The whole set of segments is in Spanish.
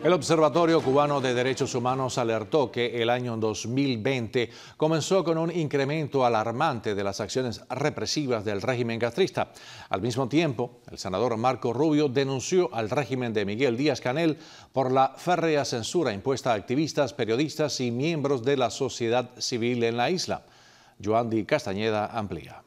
El Observatorio Cubano de Derechos Humanos alertó que el año 2020 comenzó con un incremento alarmante de las acciones represivas del régimen castrista. Al mismo tiempo, el senador Marco Rubio denunció al régimen de Miguel Díaz Canel por la férrea censura impuesta a activistas, periodistas y miembros de la sociedad civil en la isla. Joandy Castañeda amplía.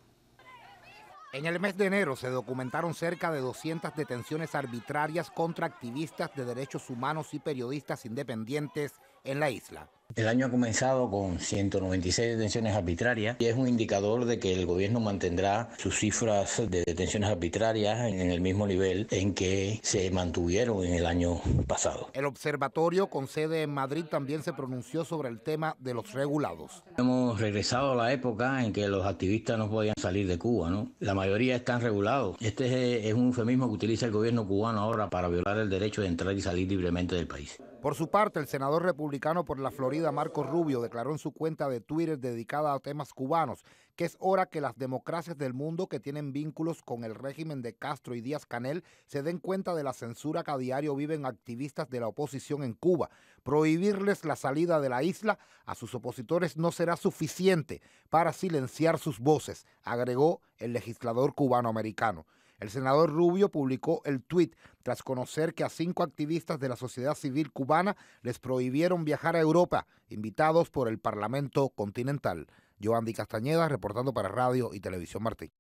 En el mes de enero se documentaron cerca de 200 detenciones arbitrarias contra activistas de derechos humanos y periodistas independientes en la isla. El año ha comenzado con 196 detenciones arbitrarias y es un indicador de que el gobierno mantendrá sus cifras de detenciones arbitrarias en el mismo nivel en que se mantuvieron en el año pasado. El observatorio con sede en Madrid también se pronunció sobre el tema de los regulados. Hemos regresado a la época en que los activistas no podían salir de Cuba, ¿no? La mayoría están regulados. Este es un eufemismo que utiliza el gobierno cubano ahora para violar el derecho de entrar y salir libremente del país. Por su parte, el senador republicano por la Florida Marco Rubio declaró en su cuenta de Twitter dedicada a temas cubanos que es hora que las democracias del mundo que tienen vínculos con el régimen de Castro y Díaz Canel se den cuenta de la censura que a diario viven activistas de la oposición en Cuba. Prohibirles la salida de la isla a sus opositores no será suficiente para silenciar sus voces, agregó el legislador cubano-americano. El senador Rubio publicó el tuit tras conocer que a cinco activistas de la sociedad civil cubana les prohibieron viajar a Europa, invitados por el Parlamento Continental. Giovanni Castañeda, reportando para Radio y Televisión Martí.